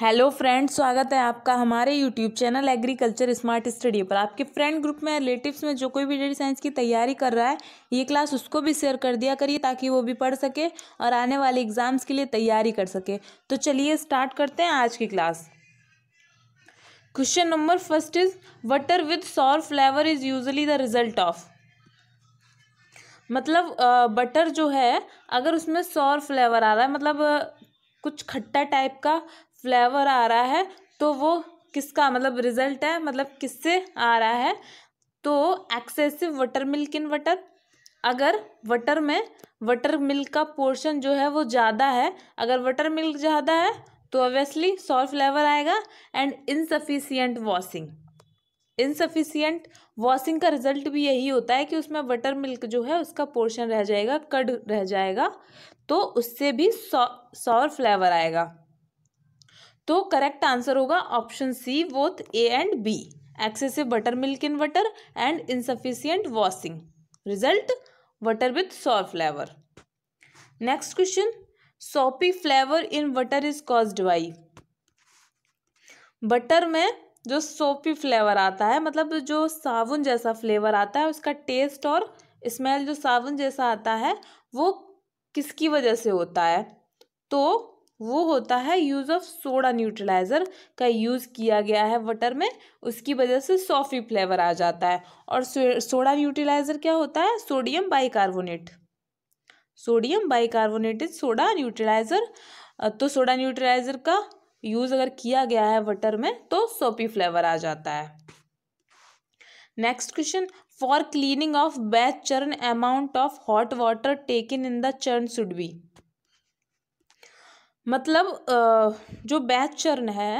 hello friends स्वागत है आपका हमारे YouTube channel agriculture smart study पर आपके फ्रेंड ग्रुप में रिलेटिव्स में जो कोई भी डेटा साइंस की तैयारी कर रहा है ये क्लास उसको भी शेयर कर दिया करिए ताकि वो भी पढ़ सके और आने वाले एग्जाम्स के लिए तैयारी कर सके तो चलिए स्टार्ट करते हैं आज की class question number first is butter with sour flavour is usually the result of मतलब बटर जो है अगर उसमें सॉर फ्लेवर आ रहा है मतलब कुछ खट्टा टाइप का फ्लेवर आ रहा है तो वो किसका मतलब रिजल्ट है मतलब किससे आ रहा है तो excessive buttermilk in butter अगर वटर में वटर मिल्क का पोर्शन जो है वो ज़्यादा है अगर वटर मिल्क ज़्यादा है तो ऑब्वियसली सॉल्ट फ्लेवर आएगा and insufficient washing insufficient washing का रिजल्ट भी यही होता है कि उसमें बटर मिल्क जो है उसका पोर्शन रह जाएगा कड रह जाएगा तो उससे भी सॉ सौ, फ्लेवर आएगा तो करेक्ट आंसर होगा option C both A and B excessive buttermilk in butter and insufficient washing result butter with sour flavour next question soapy flavour in butter is caused by butter में जो सोपी flavour आता है मतलब जो साबुन जैसा फ्लेवर आता है उसका टेस्ट और स्मेल जो साबुन जैसा आता है वो किसकी वजह से होता है तो वो होता है यूज़ ऑफ सोडा न्यूट्रलाइज़र का यूज़ किया गया है वटर में उसकी वजह से सॉफ़ी फ्लेवर आ जाता है और सोडा न्यूट्रलाइज़र क्या होता है sodium bicarbonate sodium bicarbonate is soda neutraliser तो सोडा न्यूट्रलाइज़र का यूज़ अगर किया गया है वटर में तो सॉफी फ्लेवर आ जाता है next question for cleaning of batch churn amount of hot water taken in the churn should be मतलब जो बैच चरण है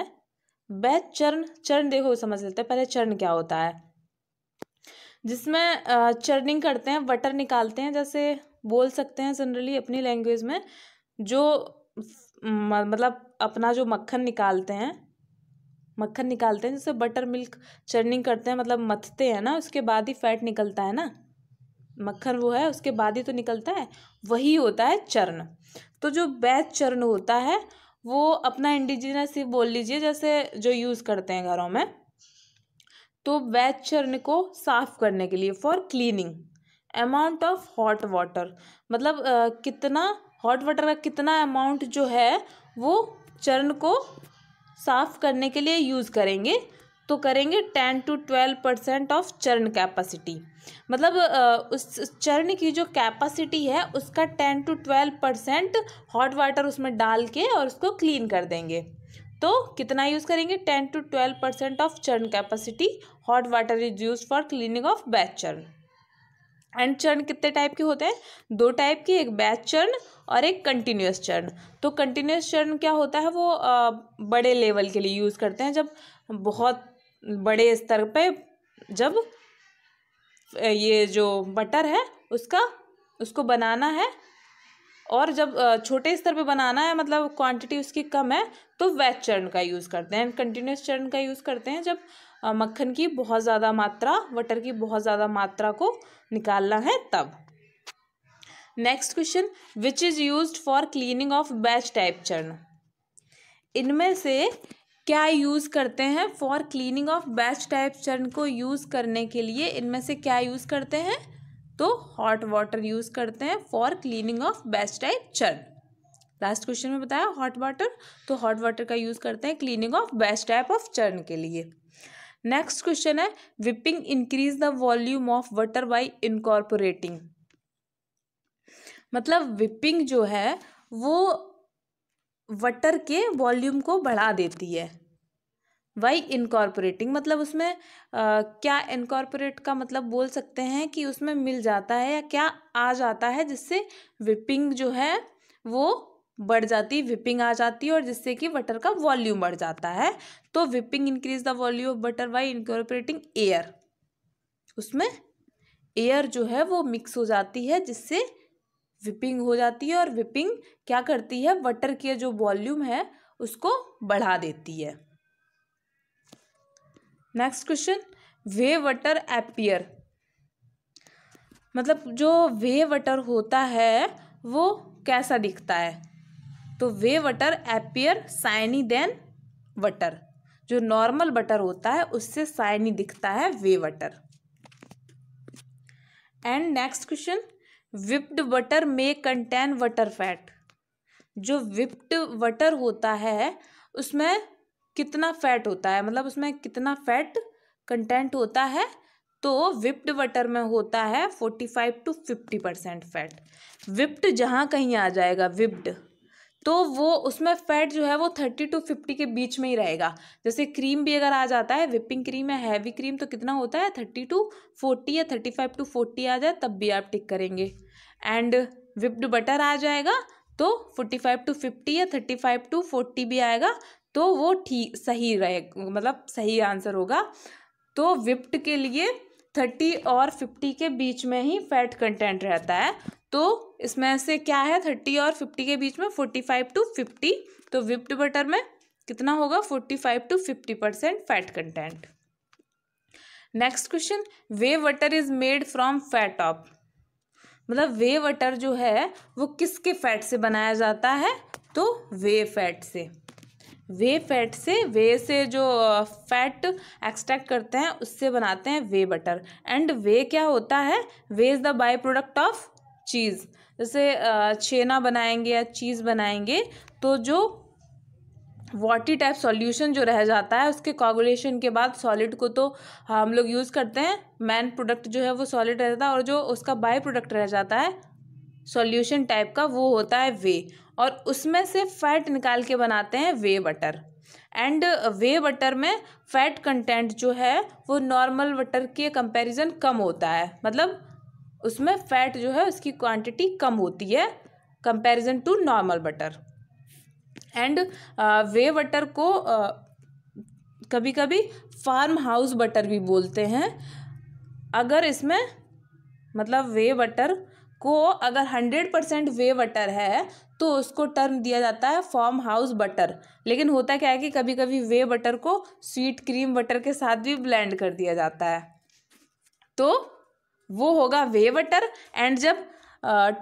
बैच चरण चरण देखो समझ लेते हैं पहले चरण क्या होता है जिसमें चर्निंग करते हैं बटर निकालते हैं जैसे बोल सकते हैं जनरली अपनी लैंग्वेज में जो मतलब अपना जो मक्खन निकालते हैं मक्खन निकालते हैं जैसे बटर मिल्क चर्निंग करते हैं मतलब मथते हैं ना उसके बाद ही फैट निकलता है ना मक्खन वो है उसके बाद ही तो निकलता है वही होता है चरण तो जो बैच चरण होता है वो अपना इंडिजिनस ही बोल लीजिए जैसे जो यूज़ करते हैं घरों में तो वैच चरण को साफ करने के लिए for cleaning amount of hot water मतलब आ, कितना हॉट वाटर का कितना अमाउंट जो है वो चरण को साफ करने के लिए यूज़ करेंगे तो करेंगे ten to twelve percent of churn capacity मतलब उस चरण की जो कैपेसिटी है उसका ten to twelve percent hot water उसमें डाल के और उसको क्लीन कर देंगे तो कितना यूज़ करेंगे ten to twelve percent of churn capacity hot water is use for cleaning of batch churn and churn कितने टाइप के होते हैं दो टाइप के एक बैच चर्न और एक कंटिन्यूस चरण तो कंटिन्यूस चरण क्या होता है वो आ, बड़े लेवल के लिए यूज़ करते हैं जब बहुत बड़े स्तर पे जब ये जो बटर है उसका उसको बनाना है और जब छोटे स्तर पे बनाना है मतलब क्वांटिटी उसकी कम है तो वैच चरण का यूज़ करते हैं कंटिन्यूस चरण का यूज़ करते हैं जब मक्खन की बहुत ज़्यादा मात्रा बटर की बहुत ज़्यादा मात्रा को निकालना है तब next question which is use for cleaning of batch type churn इनमें से क्या यूज़ करते हैं for cleaning of best type churn को यूज़ करने के लिए इनमें से क्या यूज़ करते हैं तो हॉट वाटर यूज़ करते हैं for cleaning of best type churn last question में बताया हॉट वाटर तो हॉट वाटर का यूज़ करते हैं cleaning of best type of churn के लिए नेक्स्ट क्वेश्चन है whipping increase the volume of water by incorporating मतलब विपिंग जो है वो वटर के वॉल्यूम को बढ़ा देती है वाई इनकॉर्पोरेटिंग मतलब उसमें आ, क्या इनकॉर्पोरेट का मतलब बोल सकते हैं कि उसमें मिल जाता है या क्या आ जाता है जिससे विपिंग जो है वो बढ़ जाती विपिंग आ जाती है और जिससे कि वटर का वॉल्यूम बढ़ जाता है तो whipping increase the volume of butter by incorporating air उसमें एयर जो है वो मिक्स हो जाती है जिससे विपिंग हो जाती है और विपिंग क्या करती है वाटर के जो वॉल्यूम है उसको बढ़ा देती है next question whey water appear मतलब जो वे वाटर होता है वो कैसा दिखता है तो whey water appear shiny then water जो नॉर्मल बटर होता है उससे साइनी दिखता है whey water and next question whipped butter may contain butter fat जो विप्ड वटर होता है उसमें कितना फैट होता है मतलब उसमें कितना फैट कंटेंट होता है तो विप्ड वटर में होता है forty five to fifty percent fat whipped जहाँ कहीं आ जाएगा विप्ड तो वो उसमें फ़ैट जो है वो थर्टी टू फिफ्टी के बीच में ही रहेगा जैसे क्रीम भी अगर आ जाता है विपिंग क्रीम या हैवी क्रीम तो कितना होता है थर्टी टू फोर्टी या थर्टी फाइव टू फोर्टी आ जाए तब भी आप टिक करेंगे एंड विप्ड बटर आ जाएगा तो फोर्टी फाइव टू फिफ्टी या थर्टी फाइव टू फोर्टी भी आएगा तो वो ठीक सही रहे मतलब सही आंसर होगा तो विप्ड के लिए थर्टी और फिफ्टी के बीच में ही फैट कंटेंट रहता है तो इसमें से क्या है थर्टी और फिफ्टी के बीच में फोर्टी फाइव टू फिफ्टी तो विप्ड बटर में कितना होगा forty five to fifty percent fat content next question whey butter is made from fat of मतलब वे वटर जो है वो किसके फैट से बनाया जाता है तो वे फैट से वे फैट से वे से जो फैट एक्सट्रैक्ट करते हैं उससे बनाते हैं वे बटर एंड वे क्या होता है whey is the by product of cheese जैसे छेना बनाएंगे या चीज़ बनाएंगे तो जो वाटी टाइप सॉल्यूशन जो रह जाता है उसके कागुलेशन के बाद सॉलिड को तो हम लोग यूज़ करते हैं मैन प्रोडक्ट जो है वो सॉलिड रहता है और जो उसका बाय प्रोडक्ट रह जाता है सॉल्यूशन टाइप का वो होता है वे और उसमें से फैट निकाल के बनाते हैं whey butter and whey butter में फैट कंटेंट जो है वो नॉर्मल बटर के कंपेरिजन कम होता है मतलब उसमें फैट जो है उसकी क्वांटिटी कम होती है comparison to normal butter and whey butter को कभी कभी फार्म हाउस बटर भी बोलते हैं अगर इसमें मतलब वे बटर को अगर हंड्रेड परसेंट वे बटर है तो उसको टर्म दिया जाता है फॉर्म हाउस बटर लेकिन होता क्या है कि कभी कभी वे बटर को स्वीट क्रीम बटर के साथ भी ब्लेंड कर दिया जाता है तो वो होगा वे बटर एंड जब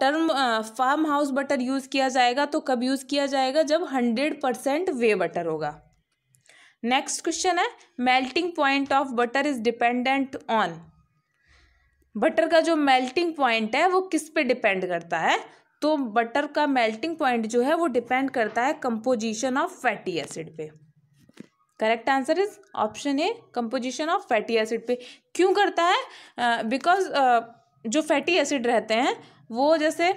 term farmhouse butter use किया जाएगा तो कब यूज़ किया जाएगा जब हंड्रेड परसेंट वे बटर होगा नेक्स्ट क्वेश्चन है melting point of butter is dependent on butter का जो मेल्टिंग पॉइंट है वो किस पे डिपेंड करता है तो बटर का मेल्टिंग पॉइंट जो है वो डिपेंड करता है कंपोजिशन ऑफ फैटी एसिड पे correct answer is option A composition of fatty acid पे क्यों करता है बिकॉज uh, uh, जो फैटी एसिड रहते हैं वो जैसे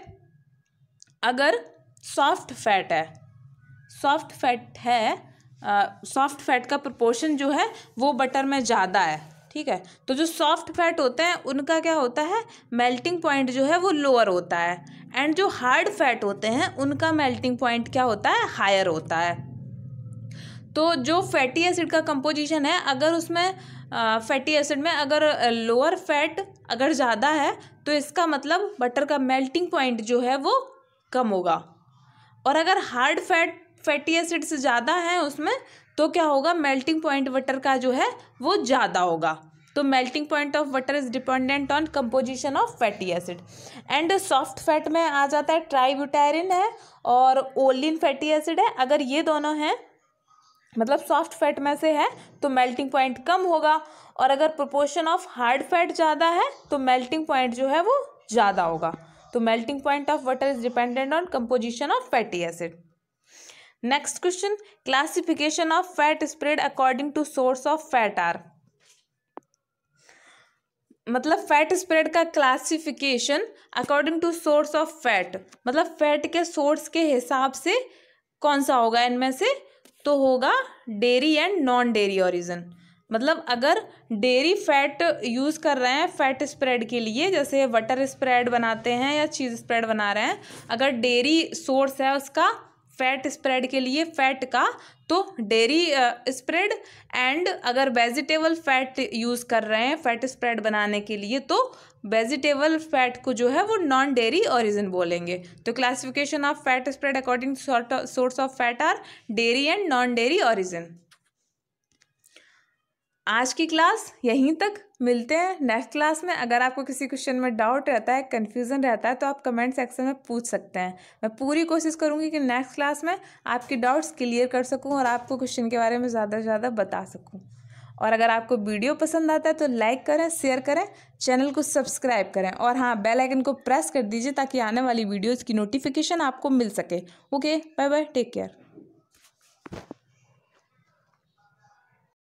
अगर सॉफ्ट फैट है सॉफ्ट फैट है सॉफ्ट uh, फैट का प्रपोर्शन जो है वो बटर में ज़्यादा है ठीक है तो जो सॉफ्ट फैट होते हैं उनका क्या होता है मेल्टिंग पॉइंट जो है वो लोअर होता है एंड जो हार्ड फैट होते हैं उनका मेल्टिंग पॉइंट क्या होता है हायर होता है तो जो फैटी एसिड का कंपोजिशन है अगर उसमें फैटी एसिड में अगर लोअर फैट अगर ज़्यादा है तो इसका मतलब बटर का मेल्टिंग पॉइंट जो है वो कम होगा और अगर हार्ड फैट फैटी एसिड से ज़्यादा है उसमें तो क्या होगा मेल्टिंग पॉइंट बटर का जो है वो ज़्यादा होगा तो melting point of water is dependent on composition of fatty acid and soft fat में आ जाता है ट्राइब्यूटायरिन है और ओलिन फैटी एसिड है अगर ये दोनों हैं मतलब सॉफ्ट फैट में से है तो मेल्टिंग पॉइंट कम होगा और अगर प्रोपोर्शन ऑफ हार्ड फैट ज़्यादा है तो मेल्टिंग पॉइंट जो है वो ज़्यादा होगा तो melting point of water is dependent on composition of fatty acid next question classification of fat spread according to source of fat are मतलब फैट स्प्रेड का classification according to source of fat मतलब fat के source के हिसाब से कौन सा होगा इनमें से तो होगा dairy and non dairy origin मतलब अगर डेरी फैट यूज़ कर रहे हैं फैट स्प्रेड के लिए जैसे बटर स्प्रेड बनाते हैं या चीज़ स्प्रेड बना रहे हैं अगर डेयरी सोर्स है उसका फैट स्प्रेड के लिए फैट का तो डेरी स्प्रेड एंड अगर वेजिटेबल फैट यूज़ कर रहे हैं फैट स्प्रेड बनाने के लिए तो वेजिटेबल फैट को जो है वो नॉन डेयरी ओरिजिन बोलेंगे तो classification of fat spread according source of fat are dairy and non dairy origin आज की क्लास यहीं तक मिलते हैं नेक्स्ट क्लास में अगर आपको किसी क्वेश्चन में डाउट रहता है कन्फ्यूज़न रहता है तो आप कमेंट सेक्शन में पूछ सकते हैं मैं पूरी कोशिश करूंगी कि नेक्स्ट क्लास में आपके डाउट्स क्लियर कर सकूँ और आपको क्वेश्चन के बारे में ज़्यादा से ज़्यादा बता सकूँ और अगर आपको वीडियो पसंद आता है तो लाइक करें शेयर करें चैनल को सब्सक्राइब करें और हाँ बेल आइकन को प्रेस कर दीजिए ताकि आने वाली वीडियोज़ की नोटिफिकेशन आपको मिल सके okay bye bye take care